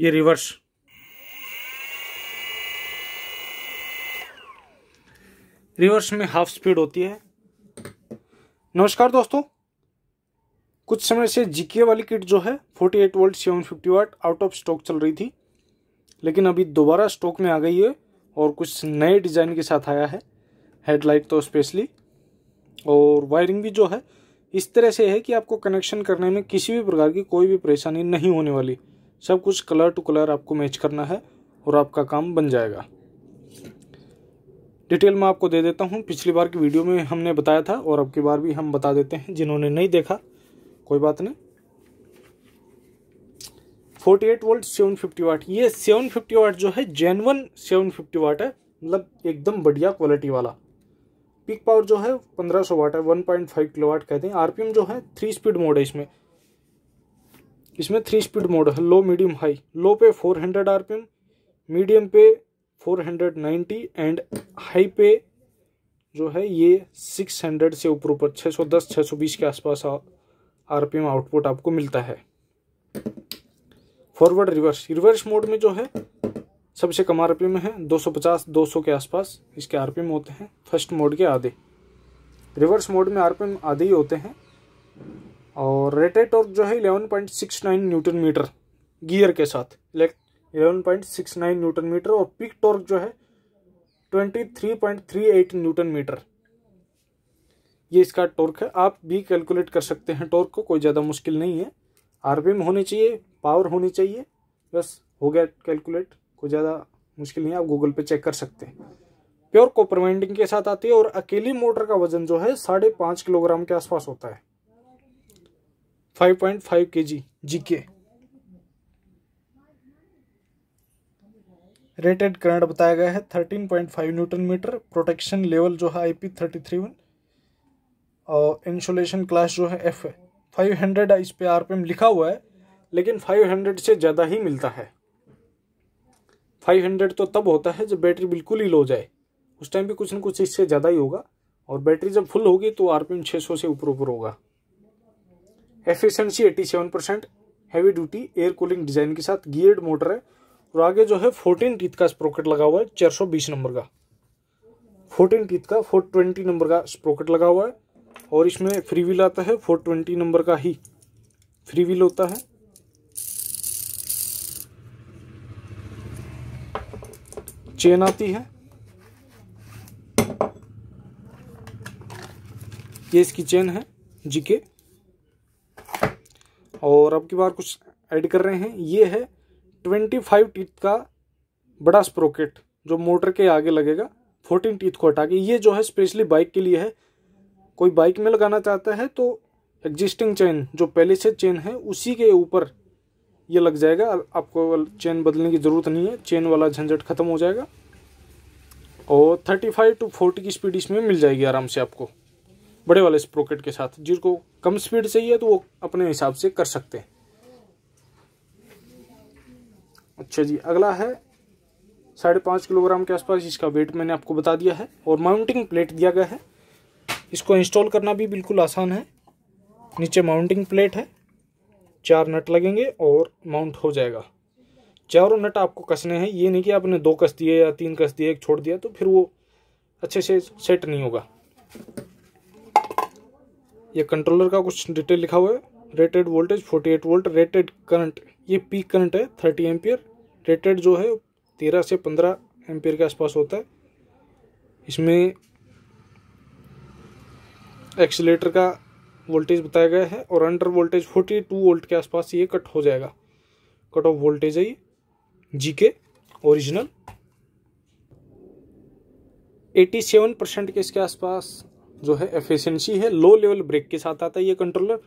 ये reverse reverse में half speed होती है नमस्कार दोस्तों कुछ समय से जीके वाली किट जो है 48 volt 750 watt out of stock चल रही थी लेकिन अभी दोबारा स्टॉक में आ गई है और कुछ नए डिज़ाइन के साथ आया है हेडलाइट तो स्पेशली और वायरिंग भी जो है इस तरह से है कि आपको कनेक्शन करने में किसी भी प्रकार की कोई भी परेशानी नहीं होने वाली सब कुछ कलर टू कलर आपको मैच करना है और आपका काम बन जाएगा डिटेल मैं आपको दे देता हूँ पिछली बार की वीडियो में हमने बताया था और अब की बार भी हम बता देते हैं जिन्होंने नहीं देखा कोई बात नहीं 48 वोल्ट 750 वाट ये 750 वाट जो है जेनवन 750 वाट है मतलब एकदम बढ़िया क्वालिटी वाला पिक पावर जो है 1500 वाट है 1.5 किलोवाट कहते हैं आरपीएम जो है थ्री स्पीड मोड है इसमें इसमें थ्री स्पीड मोड है लो मीडियम हाई लो पे 400 हंड्रेड आरपीएम मीडियम पे 490 एंड हाई पे जो है ये 600 से ऊपर ऊपर 610 620 के आसपास आरपीएम आउटपुट आपको मिलता है फॉरवर्ड रिवर्स रिवर्स मोड में जो है सबसे कम आर में है 250 200 के आसपास इसके आरपीएम होते हैं फर्स्ट मोड के आधे रिवर्स मोड में आरपीएम आधे ही होते हैं और रेटेड टॉर्क जो है eleven point six nine newton metre gear के साथ eleven point six nine newton metre और पिक टॉर्क जो है twenty three point three eight newton metre ये इसका टॉर्क है आप भी कैलकुलेट कर सकते हैं टॉर्क को कोई ज़्यादा मुश्किल नहीं है आरपीएम होनी चाहिए पावर होनी चाहिए बस हो गया कैलकुलेट कोई ज़्यादा मुश्किल नहीं है आप गूगल पे चेक कर सकते हैं प्योर कॉपर वाइंडिंग के साथ आती है और अकेली मोटर का वजन जो है साढ़े पाँच किलोग्राम के आसपास होता है फाइव पॉइंट फाइव के जी जी के रेटेड करंट बताया गया है thirteen point five newton meter protection level जो है I P thirty three one और इंसुलेशन क्लास जो है एफ है फाइव हंड्रेड इस पे आर लिखा हुआ है लेकिन फाइव हंड्रेड से ज़्यादा ही मिलता है फाइव हंड्रेड तो तब होता है जब बैटरी बिल्कुल ही लो जाए उस टाइम भी कुछ ना कुछ इससे ज़्यादा ही होगा और बैटरी जब फुल होगी तो आर पी एम सौ से ऊपर ऊपर होगा efficiency 87 percent heavy duty air cooling design के साथ गियर्ड मोटर है और आगे जो है फोर्टीन टीथ का स्प्रोकेट लगा हुआ है चार सौ बीस नंबर का फोर्टीन टीथ का फोर ट्वेंटी नंबर का स्प्रोकेट लगा हुआ है और इसमें फ्री व्हील आता है फोर ट्वेंटी नंबर का ही फ्री व्हील होता है चेन आती है ये इसकी चेन है जीके और अब की बार कुछ ऐड कर रहे हैं ये है ट्वेंटी फाइव टीथ का बड़ा स्प्रोकेट जो मोटर के आगे लगेगा फोर्टीन टीथ को हटा के ये जो है स्पेशली बाइक के लिए है कोई बाइक में लगाना चाहता है तो एग्जिस्टिंग चेन जो पहले से चेन है उसी के ऊपर ये लग जाएगा आपको चेन बदलने की ज़रूरत नहीं है चेन वाला झंझट ख़त्म हो जाएगा और थर्टी फाइव टू फोर्टी की स्पीड इसमें मिल जाएगी आराम से आपको बड़े वाले स्प्रोकेट के साथ जिसको कम स्पीड चाहिए तो वो अपने हिसाब से कर सकते हैं अच्छा जी अगला है साढ़े पाँच किलोग्राम के आसपास इसका वेट मैंने आपको बता दिया है और माउंटिंग प्लेट दिया गया है इसको इंस्टॉल करना भी बिल्कुल आसान है नीचे माउंटिंग प्लेट है चार नट लगेंगे और माउंट हो जाएगा चारों नट आपको कसने हैं ये नहीं कि आपने दो कस दिए या तीन कस दिए एक छोड़ दिया तो फिर वो अच्छे से सेट नहीं होगा ये कंट्रोलर का कुछ डिटेल लिखा हुआ है rated voltage 48 volt rated current ये पीक करंट है 30 एम्पियर रेटेड जो है 13 से 15 एम्पियर के आसपास होता है इसमें एक्सीटर का वोल्टेज बताया गया है और अंडर वोल्टेज 42 वोल्ट के आसपास ये कट हो जाएगा कट ऑफ वोल्टेज है ये जी के ओरिजिनल 87 परसेंट के इसके आसपास जो है एफिशिएंसी है लो लेवल ब्रेक के साथ आता है ये कंट्रोलर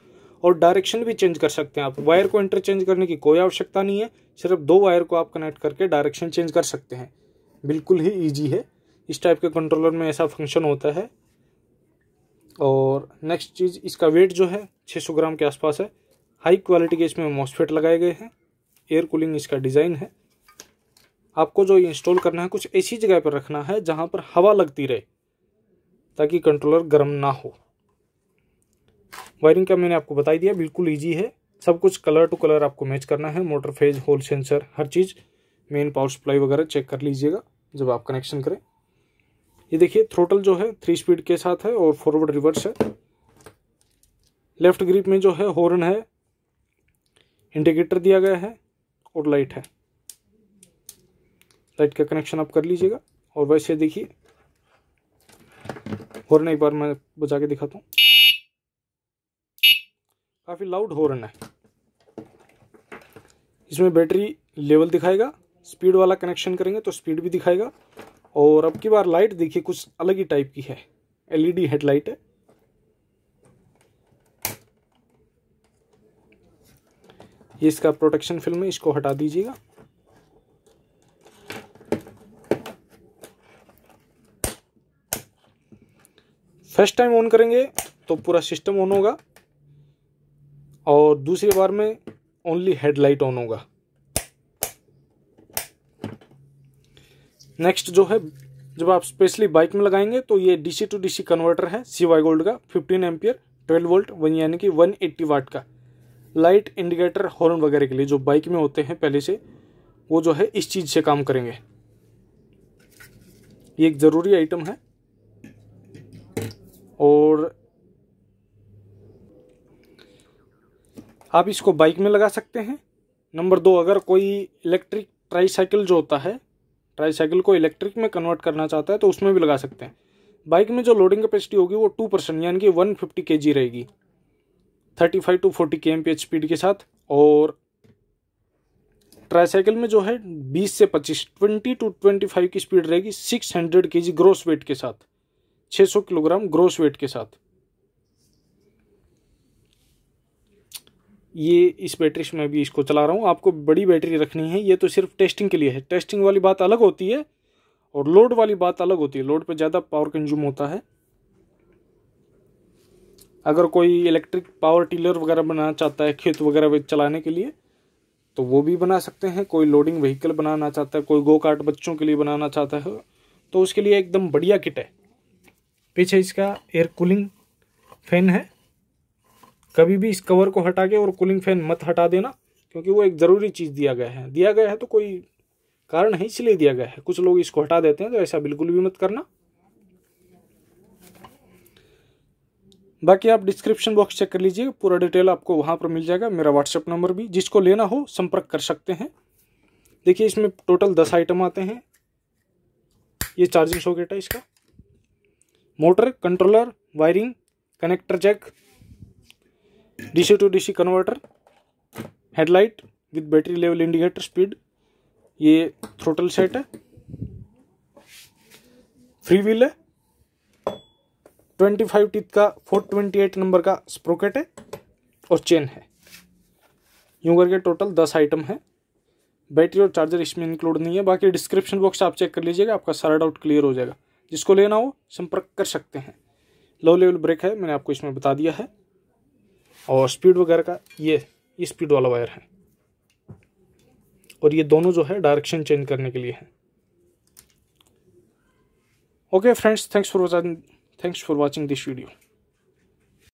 और डायरेक्शन भी चेंज कर सकते हैं आप वायर को इंटरचेंज करने की कोई आवश्यकता नहीं है सिर्फ दो वायर को आप कनेक्ट करके डायरेक्शन चेंज कर सकते हैं बिल्कुल ही ईजी है इस टाइप के कंट्रोलर में ऐसा फंक्शन होता है और नेक्स्ट चीज़ इसका वेट जो है सौ ग्राम के आसपास है हाई क्वालिटी के इसमें मॉस्फेट लगाए गए हैं एयर कूलिंग इसका डिज़ाइन है आपको जो इंस्टॉल करना है कुछ ऐसी जगह पर रखना है जहाँ पर हवा लगती रहे ताकि कंट्रोलर गर्म ना हो वायरिंग का मैंने आपको बताई दिया बिल्कुल ईजी है सब कुछ कलर टू कलर आपको मैच करना है मोटर फेज होल सेंसर हर चीज़ मेन पावर सप्लाई वगैरह चेक कर लीजिएगा जब आप कनेक्शन करें ये देखिए थ्रोटल जो है थ्री स्पीड के साथ है और फॉरवर्ड रिवर्स है लेफ्ट ग्रिप में जो है हॉर्न है इंडिकेटर दिया गया है और लाइट है लाइट का कनेक्शन आप कर लीजिएगा और वैसे देखिए हॉर्न एक बार मैं बजा के दिखाता हूँ काफ़ी लाउड हॉर्न है इसमें बैटरी लेवल दिखाएगा स्पीड वाला कनेक्शन करेंगे तो स्पीड भी दिखाएगा और अब की बार लाइट देखिए कुछ अलग ही टाइप की है एलईडी हेडलाइट है ये इसका प्रोटेक्शन फिल्म है इसको हटा दीजिएगा फर्स्ट टाइम ऑन करेंगे तो पूरा सिस्टम ऑन होगा और दूसरी बार में ओनली हेडलाइट ऑन होगा नेक्स्ट जो है जब आप स्पेशली बाइक में लगाएंगे तो ये डीसी टू डीसी कन्वर्टर है सीवाई गोल्ड का 15 एम्पियर 12 वोल्ट वन यानी कि 180 वाट का लाइट इंडिकेटर हॉर्न वगैरह के लिए जो बाइक में होते हैं पहले से वो जो है इस चीज़ से काम करेंगे ये एक ज़रूरी आइटम है और आप इसको बाइक में लगा सकते हैं नंबर दो अगर कोई इलेक्ट्रिक ट्राईसाइकिल जो होता है ट्राईसाइकिल को इलेक्ट्रिक में कन्वर्ट करना चाहता है तो उसमें भी लगा सकते हैं बाइक में जो लोडिंग कैपेसिटी होगी वो टू परसेंट यानी कि वन फिफ्टी के जी रहेगी thirty five to forty K M P H speed के साथ और ट्राईसाइकिल में जो है बीस से पच्चीस ट्वेंटी टू ट्वेंटी फाइव की स्पीड रहेगी six hundred K G gross wait के साथ 600 किलोग्राम ग्रोस वेट के साथ ये इस बैटरी से मैं भी इसको चला रहा हूँ आपको बड़ी बैटरी रखनी है ये तो सिर्फ टेस्टिंग के लिए है टेस्टिंग वाली बात अलग होती है और लोड वाली बात अलग होती है लोड पे ज़्यादा पावर कंज्यूम होता है अगर कोई इलेक्ट्रिक पावर टीलर वगैरह बनाना चाहता है खेत वगैरह चलाने के लिए तो वो भी बना सकते हैं कोई लोडिंग व्हीकल बनाना चाहता है कोई गो कार्ट बच्चों के लिए बनाना चाहता है तो उसके लिए एकदम बढ़िया किट है पीछे इसका एयर कूलिंग फैन है कभी भी इस कवर को हटा के और कूलिंग फैन मत हटा देना क्योंकि वो एक ज़रूरी चीज़ दिया गया है दिया गया है तो कोई कारण है इसलिए दिया गया है कुछ लोग इसको हटा देते हैं तो ऐसा बिल्कुल भी मत करना बाकी आप डिस्क्रिप्शन बॉक्स चेक कर लीजिए पूरा डिटेल आपको वहाँ पर मिल जाएगा मेरा व्हाट्सएप नंबर भी जिसको लेना हो संपर्क कर सकते हैं देखिए इसमें टोटल दस आइटम आते हैं ये चार्जिंग सॉकेट है इसका motor controller wiring connector jack DC to DC converter headlight with battery level indicator speed ये थ्रोटल सेट है फ्री व्हील है ट्वेंटी फाइव टीथ का फोर ट्वेंटी एट नंबर का स्प्रोकेट है और चेन है यूँ करके टोटल दस आइटम है बैटरी और चार्जर इसमें इंक्लूड नहीं है बाकी डिस्क्रिप्शन बॉक्स आप चेक कर लीजिएगा आपका सारा डाउट क्लियर हो जाएगा जिसको लेना हो संपर्क कर सकते हैं लो लेवल ब्रेक है मैंने आपको इसमें बता दिया है और स्पीड वगैरह का ये स्पीड वाला वायर है और ये दोनों जो है डायरेक्शन चेंज करने के लिए है okay friends thanks for watching thanks for watching this video